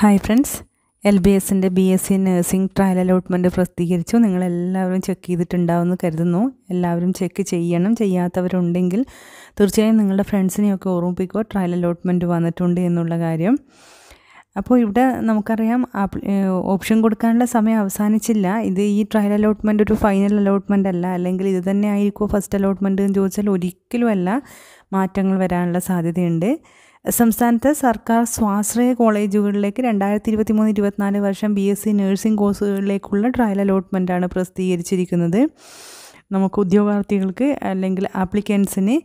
hi friends L B എസിൻ്റെ B S C nursing trial allotment പ്രസിദ്ധീകരിച്ചു നിങ്ങളെല്ലാവരും check ചെയ്തിട്ടുണ്ടാവുമെന്ന് കരുതുന്നു എല്ലാവരും ചെക്ക് ചെയ്യണം ചെയ്യാത്തവരുണ്ടെങ്കിൽ തീർച്ചയായും നിങ്ങളുടെ ഫ്രണ്ട്സിനെയൊക്കെ ഓർമ്മിപ്പിക്കുക ട്രയൽ അലോട്ട്മെൻറ്റ് വന്നിട്ടുണ്ട് എന്നുള്ള കാര്യം അപ്പോൾ ഇവിടെ നമുക്കറിയാം ഓപ്ഷൻ കൊടുക്കാനുള്ള സമയം അവസാനിച്ചില്ല ഇത് ഈ ട്രയൽ അലോട്ട്മെൻ്റ് ഒരു ഫൈനൽ അലോട്ട്മെൻ്റ് അല്ല അല്ലെങ്കിൽ ഇത് തന്നെ ആയിരിക്കുമോ ഫസ്റ്റ് അലോട്ട്മെൻറ്റ് എന്ന് ചോദിച്ചാൽ ഒരിക്കലുമല്ല മാറ്റങ്ങൾ വരാനുള്ള സാധ്യതയുണ്ട് സംസ്ഥാനത്ത് സർക്കാർ സ്വാശ്രയ കോളേജുകളിലേക്ക് രണ്ടായിരത്തി ഇരുപത്തി മൂന്ന് ഇരുപത്തിനാല് വർഷം ബി എസ് സി നഴ്സിംഗ് കോഴ്സുകളിലേക്കുള്ള ട്രയൽ അലോട്ട്മെൻറ്റാണ് പ്രസിദ്ധീകരിച്ചിരിക്കുന്നത് നമുക്ക് ഉദ്യോഗാർത്ഥികൾക്ക് അല്ലെങ്കിൽ ആപ്ലിക്കൻസിന്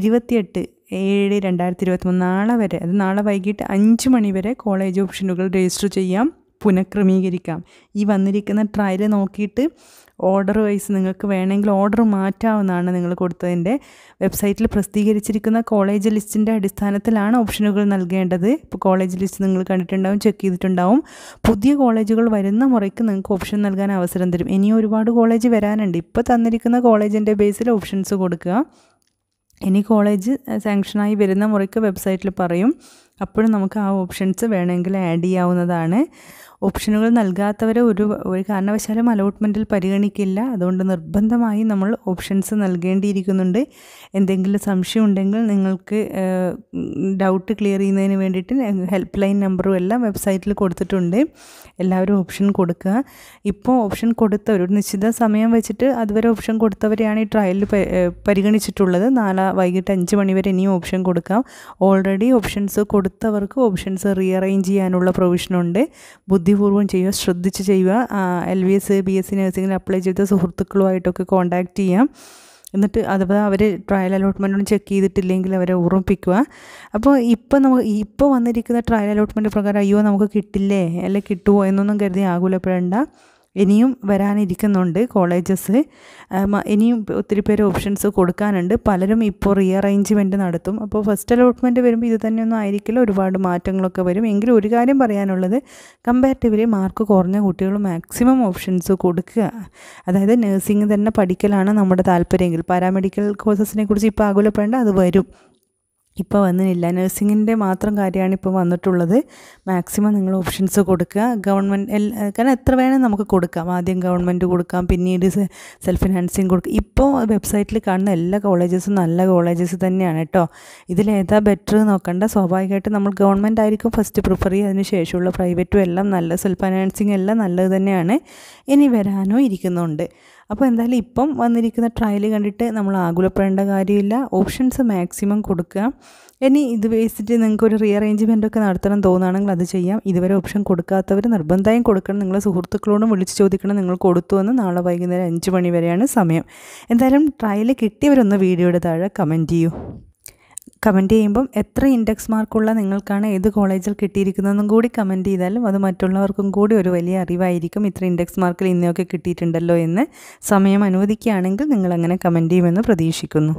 ഇരുപത്തിയെട്ട് ഏഴ് രണ്ടായിരത്തി ഇരുപത്തിമൂന്ന് നാളെ വരെ അത് നാളെ വൈകിട്ട് അഞ്ച് മണി വരെ കോളേജ് ഓപ്ഷനുകൾ രജിസ്റ്റർ ചെയ്യാം പുനഃക്രമീകരിക്കാം ഈ വന്നിരിക്കുന്ന ട്രയൽ നോക്കിയിട്ട് ഓർഡർ വൈസ് നിങ്ങൾക്ക് വേണമെങ്കിൽ ഓർഡർ മാറ്റാവുന്നതാണ് നിങ്ങൾ കൊടുത്തതിൻ്റെ വെബ്സൈറ്റിൽ പ്രസിദ്ധീകരിച്ചിരിക്കുന്ന കോളേജ് ലിസ്റ്റിൻ്റെ അടിസ്ഥാനത്തിലാണ് ഓപ്ഷനുകൾ നൽകേണ്ടത് ഇപ്പോൾ കോളേജ് ലിസ്റ്റ് നിങ്ങൾ കണ്ടിട്ടുണ്ടാവും ചെക്ക് ചെയ്തിട്ടുണ്ടാവും പുതിയ കോളേജുകൾ വരുന്ന മുറയ്ക്ക് നിങ്ങൾക്ക് ഓപ്ഷൻ നൽകാൻ അവസരം തരും ഇനിയും ഒരുപാട് കോളേജ് വരാനുണ്ട് ഇപ്പോൾ തന്നിരിക്കുന്ന കോളേജിൻ്റെ ബേസിൽ ഓപ്ഷൻസ് കൊടുക്കുക ഇനി കോളേജ് സാങ്ഷനായി വരുന്ന മുറയ്ക്ക് വെബ്സൈറ്റിൽ പറയും അപ്പോഴും നമുക്ക് ആ ഓപ്ഷൻസ് വേണമെങ്കിൽ ആഡ് ചെയ്യാവുന്നതാണ് ഓപ്ഷനുകൾ നൽകാത്തവരെ ഒരു ഒരു കാരണവശാലും അലോട്ട്മെൻറ്റിൽ പരിഗണിക്കില്ല അതുകൊണ്ട് നിർബന്ധമായി നമ്മൾ ഓപ്ഷൻസ് നൽകേണ്ടിയിരിക്കുന്നുണ്ട് എന്തെങ്കിലും സംശയം ഉണ്ടെങ്കിൽ നിങ്ങൾക്ക് ഡൗട്ട് ക്ലിയർ ചെയ്യുന്നതിന് വേണ്ടിയിട്ട് ഹെൽപ്പ് ലൈൻ നമ്പറും എല്ലാം വെബ്സൈറ്റിൽ കൊടുത്തിട്ടുണ്ട് എല്ലാവരും ഓപ്ഷൻ കൊടുക്കുക ഇപ്പോൾ ഓപ്ഷൻ കൊടുത്ത ഒരു നിശ്ചിത സമയം വെച്ചിട്ട് അതുവരെ ഓപ്ഷൻ കൊടുത്തവരെയാണ് ഈ ട്രയലിൽ പരിഗണിച്ചിട്ടുള്ളത് നാളെ വൈകിട്ട് അഞ്ച് മണിവരെ ഇനിയും ഓപ്ഷൻ കൊടുക്കാം ഓൾറെഡി ഓപ്ഷൻസ് കൊടുത്തവർക്ക് ഓപ്ഷൻസ് അറേഞ്ച് ചെയ്യാനുള്ള പ്രൊവിഷനുണ്ട് ബുദ്ധി ബുദ്ധിപൂർവ്വം ചെയ്യുക ശ്രദ്ധിച്ച് ചെയ്യുക L B S B S C നഴ്സിംഗിൽ അപ്ലൈ ചെയ്ത സുഹൃത്തുക്കളുമായിട്ടൊക്കെ കോൺടാക്റ്റ് ചെയ്യാം എന്നിട്ട് അഥവാ അവർ ട്രയൽ ഒന്നും ചെക്ക് ചെയ്തിട്ടില്ലെങ്കിൽ അവരെ ഉറപ്പിക്കുക അപ്പോൾ ഇപ്പോൾ നമുക്ക് ഇപ്പോൾ വന്നിരിക്കുന്ന ട്രയൽ അലോട്ട്മെൻറ്റ് പ്രകാരം അയ്യോ നമുക്ക് കിട്ടില്ലേ അല്ലെ കിട്ടുമോ എന്നൊന്നും കരുതി ആകുലപ്പെടേണ്ട ഇനിയും വരാനിരിക്കുന്നുണ്ട് കോളേജസ് ഇനിയും ഒത്തിരി പേര് ഓപ്ഷൻസ് കൊടുക്കാനുണ്ട് പലരും ഇപ്പോൾ റീ നടത്തും അപ്പോൾ ഫസ്റ്റ് അലോട്ട്മെൻറ്റ് വരുമ്പോൾ ഇത് തന്നെയൊന്നും ആയിരിക്കില്ല ഒരുപാട് മാറ്റങ്ങളൊക്കെ വരും എങ്കിലും ഒരു കാര്യം പറയാനുള്ളത് കമ്പാരിറ്റീവ്ലി മാർക്ക് കുറഞ്ഞ കുട്ടികൾ മാക്സിമം ഓപ്ഷൻസ് കൊടുക്കുക അതായത് നഴ്സിംഗ് തന്നെ പഠിക്കലാണ് നമ്മുടെ താല്പര്യമെങ്കിൽ പാരാമെഡിക്കൽ കോഴ്സസിനെ കുറിച്ച് ഇപ്പോൾ ആകുലപ്പെടേണ്ട അത് വരും ഇപ്പോൾ വന്നില്ല നഴ്സിങ്ങിൻ്റെ മാത്രം കാര്യമാണ് ഇപ്പോൾ വന്നിട്ടുള്ളത് മാക്സിമം നിങ്ങൾ ഓപ്ഷൻസ് കൊടുക്കുക ഗവൺമെൻറ് കാരണം എത്ര വേണേൽ നമുക്ക് കൊടുക്കാം ആദ്യം ഗവൺമെൻറ് കൊടുക്കാം പിന്നീട് സെൽഫ് ഫിനാൻസിങ് കൊടുക്കുക ഇപ്പോൾ വെബ്സൈറ്റിൽ കാണുന്ന എല്ലാ കോളേജസും നല്ല കോളേജസ് തന്നെയാണ് കേട്ടോ ഇതിലേതാ ബെറ്റർ നോക്കണ്ട സ്വാഭാവികമായിട്ട് നമ്മൾ ഗവൺമെൻറ് ആയിരിക്കും ഫസ്റ്റ് പ്രിഫർ ചെയ്യുക അതിന് ശേഷമുള്ള പ്രൈവറ്റും എല്ലാം നല്ല സെൽഫ് ഫിനാൻസിങ് എല്ലാം നല്ലത് തന്നെയാണ് ഇനി വരാനോ ഇരിക്കുന്നുണ്ട് അപ്പോൾ എന്തായാലും ഇപ്പം വന്നിരിക്കുന്ന ട്രയൽ കണ്ടിട്ട് നമ്മൾ ആകുലപ്പെടേണ്ട കാര്യമില്ല ഓപ്ഷൻസ് മാക്സിമം കൊടുക്കുക ഇനി ഇത് വേസിറ്റ് നിങ്ങൾക്ക് ഒരു റീഅറേഞ്ച്മെൻ്റ് ഒക്കെ നടത്തണം തോന്നുകയാണെങ്കിൽ അത് ചെയ്യാം ഇതുവരെ ഓപ്ഷൻ കൊടുക്കാത്തവർ നിർബന്ധമായും കൊടുക്കണം നിങ്ങളെ സുഹൃത്തുക്കളോടും വിളിച്ച് ചോദിക്കണം നിങ്ങൾ കൊടുത്തു എന്ന് നാളെ വൈകുന്നേരം അഞ്ച് മണി വരെയാണ് സമയം എന്തായാലും ട്രയൽ കിട്ടിയവരൊന്ന് വീഡിയോയുടെ താഴെ കമൻറ്റ് ചെയ്യൂ കമൻറ്റ് ചെയ്യുമ്പം എത്ര ഇൻഡെക്സ് മാർക്കുള്ള നിങ്ങൾക്കാണ് ഏത് കോളേജിൽ കിട്ടിയിരിക്കുന്നതെന്നും കൂടി കമൻറ്റ് ചെയ്താലും അത് മറ്റുള്ളവർക്കും കൂടി ഒരു വലിയ അറിവായിരിക്കും ഇത്ര ഇൻഡെക്സ് മാർക്കിൽ ഇന്നൊക്കെ കിട്ടിയിട്ടുണ്ടല്ലോ എന്ന് സമയം അനുവദിക്കുകയാണെങ്കിൽ നിങ്ങൾ അങ്ങനെ കമൻറ്റ് ചെയ്യുമെന്ന് പ്രതീക്ഷിക്കുന്നു